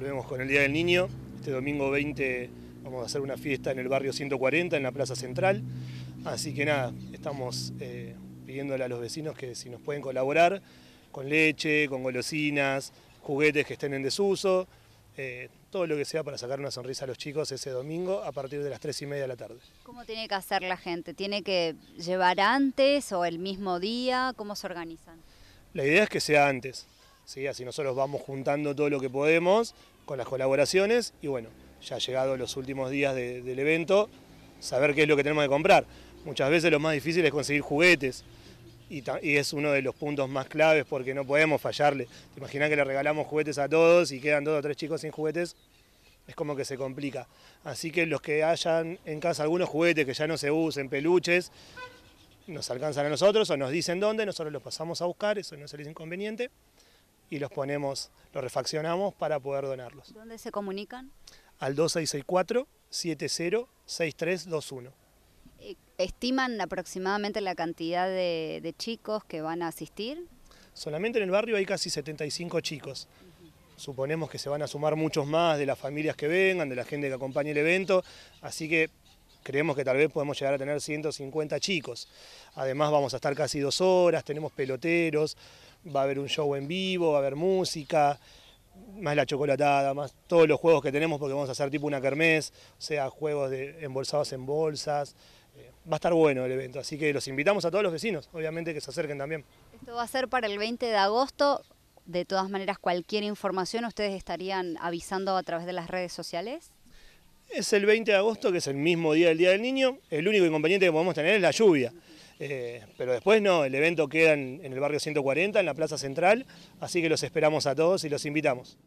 volvemos con el Día del Niño. Este domingo 20 vamos a hacer una fiesta en el barrio 140, en la Plaza Central. Así que nada, estamos eh, pidiéndole a los vecinos que si nos pueden colaborar con leche, con golosinas, juguetes que estén en desuso, eh, todo lo que sea para sacar una sonrisa a los chicos ese domingo a partir de las 3 y media de la tarde. ¿Cómo tiene que hacer la gente? ¿Tiene que llevar antes o el mismo día? ¿Cómo se organizan? La idea es que sea antes, ¿sí? Así nosotros vamos juntando todo lo que podemos con las colaboraciones y bueno, ya llegado los últimos días del evento, saber qué es lo que tenemos que comprar. Muchas veces lo más difícil es conseguir juguetes y, es uno de los puntos más claves porque no podemos fallarle. Te que le regalamos juguetes a todos y quedan dos o tres chicos sin juguetes, es como que se complica. Así que los que hayan en casa algunos juguetes que ya no se usen, peluches, nos alcanzan a nosotros o nos dicen dónde, nosotros los pasamos a buscar, eso no es el inconveniente y los ponemos, los refaccionamos para poder donarlos. ¿Dónde se comunican? Al 2664 706321. Eh, ¿Estiman aproximadamente la cantidad de, chicos que van a asistir? Solamente en el barrio hay casi 75 chicos. Suponemos que se van a sumar muchos más de las familias que vengan, de la gente que acompañe el evento, así que creemos que tal vez podemos llegar a tener 150 chicos. Además vamos a estar casi dos horas, tenemos peloteros, va a haber un show en vivo, va a haber música, más la chocolatada, más todos los juegos que tenemos porque vamos a hacer tipo una kermés, o sea, juegos de embolsados en bolsas. Eh, va a estar bueno el evento, así que los invitamos a todos los vecinos, obviamente que se acerquen también. Esto va a ser para el 20 de agosto. De todas maneras, cualquier información ustedes estarían avisando a través de las redes sociales. Es el 20 de agosto, que es el mismo día del Día del Niño. El único inconveniente que podemos tener es la lluvia. Eh, pero después no, el evento queda en el barrio 140, en la Plaza Central, así que los esperamos a todos y los invitamos.